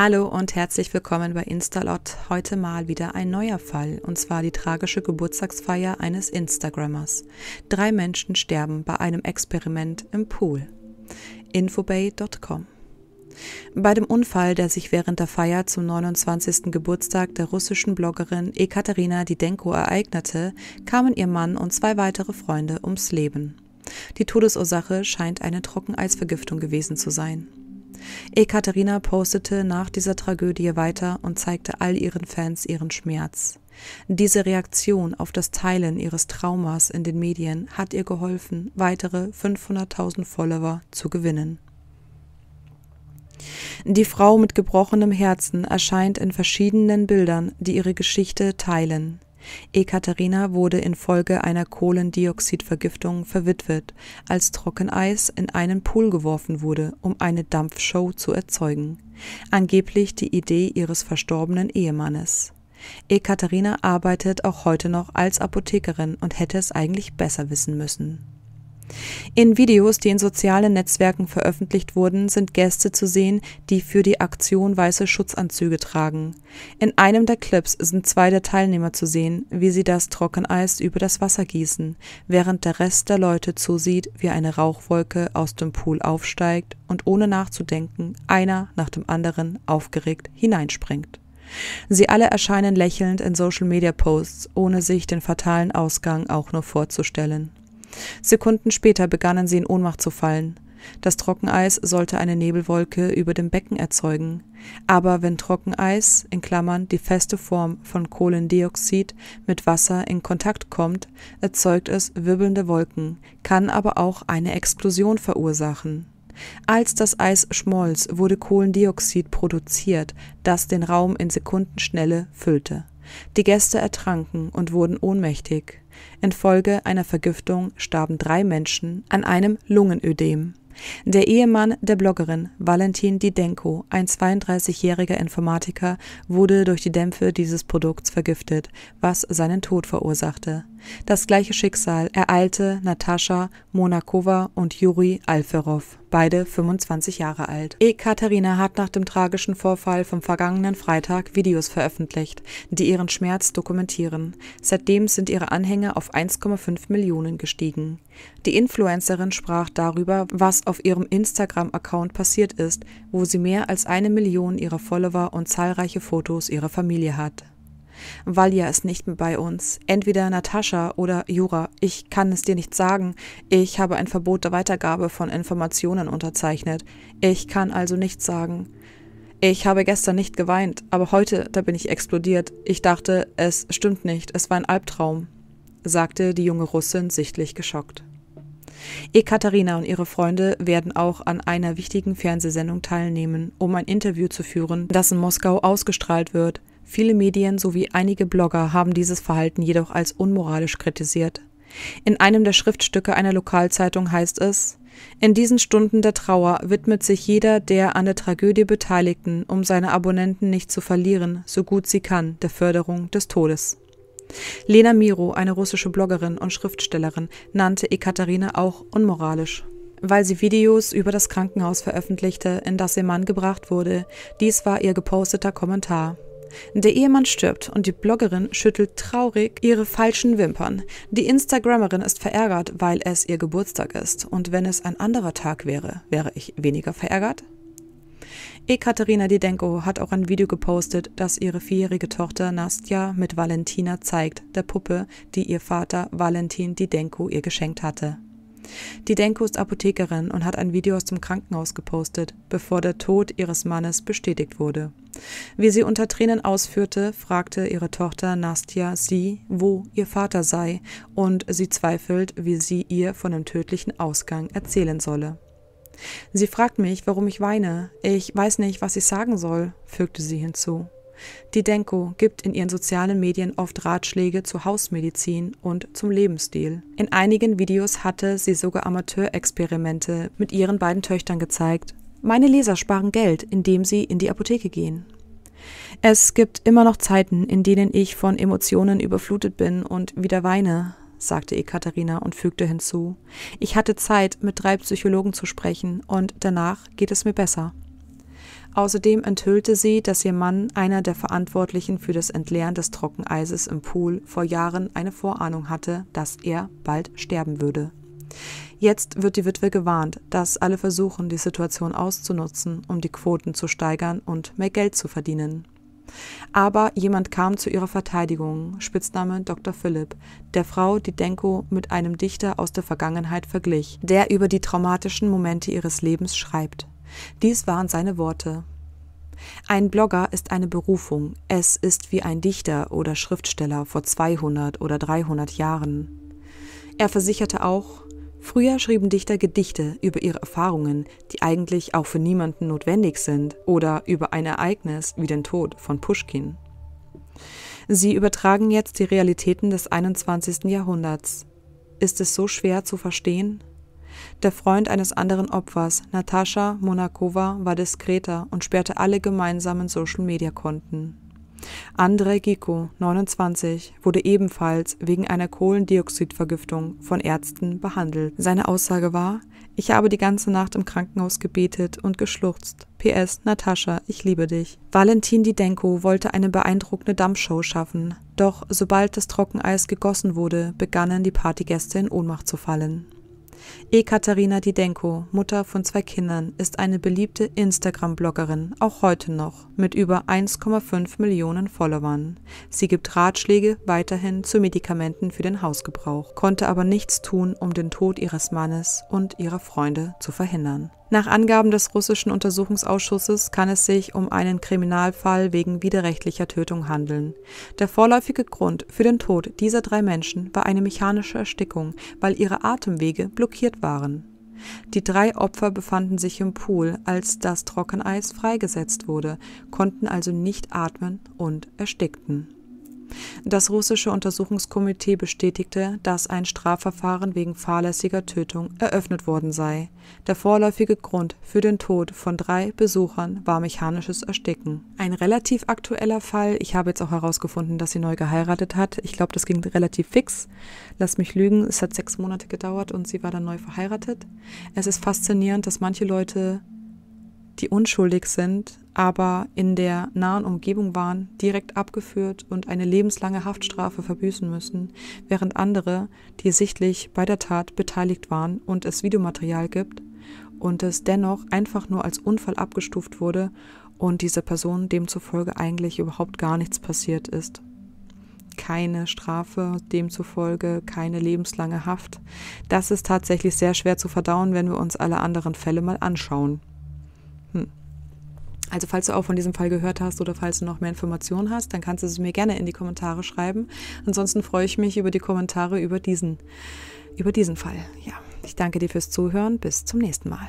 Hallo und herzlich willkommen bei Instalot. Heute mal wieder ein neuer Fall, und zwar die tragische Geburtstagsfeier eines Instagrammers. Drei Menschen sterben bei einem Experiment im Pool. Infobay.com bei dem Unfall, der sich während der Feier zum 29. Geburtstag der russischen Bloggerin Ekaterina Didenko ereignete, kamen ihr Mann und zwei weitere Freunde ums Leben. Die Todesursache scheint eine Trockeneisvergiftung gewesen zu sein. Ekaterina postete nach dieser Tragödie weiter und zeigte all ihren Fans ihren Schmerz. Diese Reaktion auf das Teilen ihres Traumas in den Medien hat ihr geholfen, weitere 500.000 Follower zu gewinnen. Die Frau mit gebrochenem Herzen erscheint in verschiedenen Bildern, die ihre Geschichte teilen. Ekaterina wurde infolge einer Kohlendioxidvergiftung verwitwet, als Trockeneis in einen Pool geworfen wurde, um eine Dampfshow zu erzeugen. Angeblich die Idee ihres verstorbenen Ehemannes. Ekaterina arbeitet auch heute noch als Apothekerin und hätte es eigentlich besser wissen müssen in Videos, die in sozialen Netzwerken veröffentlicht wurden, sind Gäste zu sehen, die für die Aktion weiße Schutzanzüge tragen. In einem der Clips sind zwei der Teilnehmer zu sehen, wie sie das Trockeneis über das Wasser gießen, während der Rest der Leute zusieht, wie eine Rauchwolke aus dem Pool aufsteigt und ohne nachzudenken einer nach dem anderen aufgeregt hineinspringt. Sie alle erscheinen lächelnd in Social-Media-Posts, ohne sich den fatalen Ausgang auch nur vorzustellen. Sekunden später begannen sie in Ohnmacht zu fallen. Das Trockeneis sollte eine Nebelwolke über dem Becken erzeugen. Aber wenn Trockeneis in Klammern die feste Form von Kohlendioxid mit Wasser in Kontakt kommt, erzeugt es wirbelnde Wolken, kann aber auch eine Explosion verursachen. Als das Eis schmolz, wurde Kohlendioxid produziert, das den Raum in Sekundenschnelle füllte die Gäste ertranken und wurden ohnmächtig. Infolge einer Vergiftung starben drei Menschen an einem Lungenödem. Der Ehemann der Bloggerin Valentin Didenko, ein 32-jähriger Informatiker, wurde durch die Dämpfe dieses Produkts vergiftet, was seinen Tod verursachte. Das gleiche Schicksal ereilte Natascha Monakowa und Juri Alferov, beide 25 Jahre alt. Ekaterina hat nach dem tragischen Vorfall vom vergangenen Freitag Videos veröffentlicht, die ihren Schmerz dokumentieren. Seitdem sind ihre Anhänger auf 1,5 Millionen gestiegen. Die Influencerin sprach darüber, was auf ihrem Instagram-Account passiert ist, wo sie mehr als eine Million ihrer Follower und zahlreiche Fotos ihrer Familie hat. Valja ist nicht mehr bei uns. Entweder Natascha oder Jura. Ich kann es dir nicht sagen. Ich habe ein Verbot der Weitergabe von Informationen unterzeichnet. Ich kann also nichts sagen. Ich habe gestern nicht geweint, aber heute, da bin ich explodiert. Ich dachte, es stimmt nicht, es war ein Albtraum, sagte die junge Russin sichtlich geschockt. Ekaterina und ihre Freunde werden auch an einer wichtigen Fernsehsendung teilnehmen, um ein Interview zu führen, das in Moskau ausgestrahlt wird. Viele Medien sowie einige Blogger haben dieses Verhalten jedoch als unmoralisch kritisiert. In einem der Schriftstücke einer Lokalzeitung heißt es In diesen Stunden der Trauer widmet sich jeder der an der Tragödie Beteiligten, um seine Abonnenten nicht zu verlieren, so gut sie kann, der Förderung des Todes. Lena Miro, eine russische Bloggerin und Schriftstellerin, nannte Ekaterina auch unmoralisch weil sie Videos über das Krankenhaus veröffentlichte, in das ihr Mann gebracht wurde. Dies war ihr geposteter Kommentar. Der Ehemann stirbt und die Bloggerin schüttelt traurig ihre falschen Wimpern. Die Instagrammerin ist verärgert, weil es ihr Geburtstag ist. Und wenn es ein anderer Tag wäre, wäre ich weniger verärgert? Ekaterina Didenko hat auch ein Video gepostet, das ihre vierjährige Tochter Nastja mit Valentina zeigt, der Puppe, die ihr Vater Valentin Didenko ihr geschenkt hatte. Die Denko ist Apothekerin und hat ein Video aus dem Krankenhaus gepostet, bevor der Tod ihres Mannes bestätigt wurde. Wie sie unter Tränen ausführte, fragte ihre Tochter Nastja sie, wo ihr Vater sei, und sie zweifelt, wie sie ihr von dem tödlichen Ausgang erzählen solle. Sie fragt mich, warum ich weine. Ich weiß nicht, was ich sagen soll, fügte sie hinzu. Die Denko gibt in ihren sozialen Medien oft Ratschläge zur Hausmedizin und zum Lebensstil. In einigen Videos hatte sie sogar Amateurexperimente mit ihren beiden Töchtern gezeigt. Meine Leser sparen Geld, indem sie in die Apotheke gehen. Es gibt immer noch Zeiten, in denen ich von Emotionen überflutet bin und wieder weine, sagte Ekaterina und fügte hinzu. Ich hatte Zeit, mit drei Psychologen zu sprechen und danach geht es mir besser. Außerdem enthüllte sie, dass ihr Mann, einer der Verantwortlichen für das Entleeren des Trockeneises im Pool, vor Jahren eine Vorahnung hatte, dass er bald sterben würde. Jetzt wird die Witwe gewarnt, dass alle versuchen, die Situation auszunutzen, um die Quoten zu steigern und mehr Geld zu verdienen. Aber jemand kam zu ihrer Verteidigung, Spitzname Dr. Philipp, der Frau, die Denko mit einem Dichter aus der Vergangenheit verglich, der über die traumatischen Momente ihres Lebens schreibt. Dies waren seine Worte. Ein Blogger ist eine Berufung, es ist wie ein Dichter oder Schriftsteller vor 200 oder 300 Jahren. Er versicherte auch, früher schrieben Dichter Gedichte über ihre Erfahrungen, die eigentlich auch für niemanden notwendig sind, oder über ein Ereignis wie den Tod von Puschkin. Sie übertragen jetzt die Realitäten des 21. Jahrhunderts. Ist es so schwer zu verstehen? Der Freund eines anderen Opfers, Natascha Monakowa, war diskreter und sperrte alle gemeinsamen Social-Media-Konten. Andrei Giko, 29, wurde ebenfalls wegen einer Kohlendioxidvergiftung von Ärzten behandelt. Seine Aussage war: Ich habe die ganze Nacht im Krankenhaus gebetet und geschluchzt. PS, Natascha, ich liebe dich. Valentin Didenko wollte eine beeindruckende Dampfshow schaffen, doch sobald das Trockeneis gegossen wurde, begannen die Partygäste in Ohnmacht zu fallen. Ekaterina Didenko, Mutter von zwei Kindern, ist eine beliebte Instagram-Bloggerin, auch heute noch, mit über 1,5 Millionen Followern. Sie gibt Ratschläge weiterhin zu Medikamenten für den Hausgebrauch, konnte aber nichts tun, um den Tod ihres Mannes und ihrer Freunde zu verhindern. Nach Angaben des russischen Untersuchungsausschusses kann es sich um einen Kriminalfall wegen widerrechtlicher Tötung handeln. Der vorläufige Grund für den Tod dieser drei Menschen war eine mechanische Erstickung, weil ihre Atemwege blockiert waren. Die drei Opfer befanden sich im Pool, als das Trockeneis freigesetzt wurde, konnten also nicht atmen und erstickten das russische Untersuchungskomitee bestätigte, dass ein Strafverfahren wegen fahrlässiger Tötung eröffnet worden sei. Der vorläufige Grund für den Tod von drei Besuchern war mechanisches Ersticken. Ein relativ aktueller Fall, ich habe jetzt auch herausgefunden, dass sie neu geheiratet hat. Ich glaube, das ging relativ fix. Lass mich lügen, es hat sechs Monate gedauert und sie war dann neu verheiratet. Es ist faszinierend, dass manche Leute die unschuldig sind, aber in der nahen Umgebung waren, direkt abgeführt und eine lebenslange Haftstrafe verbüßen müssen, während andere, die sichtlich bei der Tat beteiligt waren und es Videomaterial gibt, und es dennoch einfach nur als Unfall abgestuft wurde und dieser Person demzufolge eigentlich überhaupt gar nichts passiert ist. Keine Strafe, demzufolge keine lebenslange Haft. Das ist tatsächlich sehr schwer zu verdauen, wenn wir uns alle anderen Fälle mal anschauen. Hm. Also falls du auch von diesem Fall gehört hast oder falls du noch mehr Informationen hast, dann kannst du es mir gerne in die Kommentare schreiben. Ansonsten freue ich mich über die Kommentare über diesen, über diesen Fall. Ja, ich danke dir fürs Zuhören. Bis zum nächsten Mal.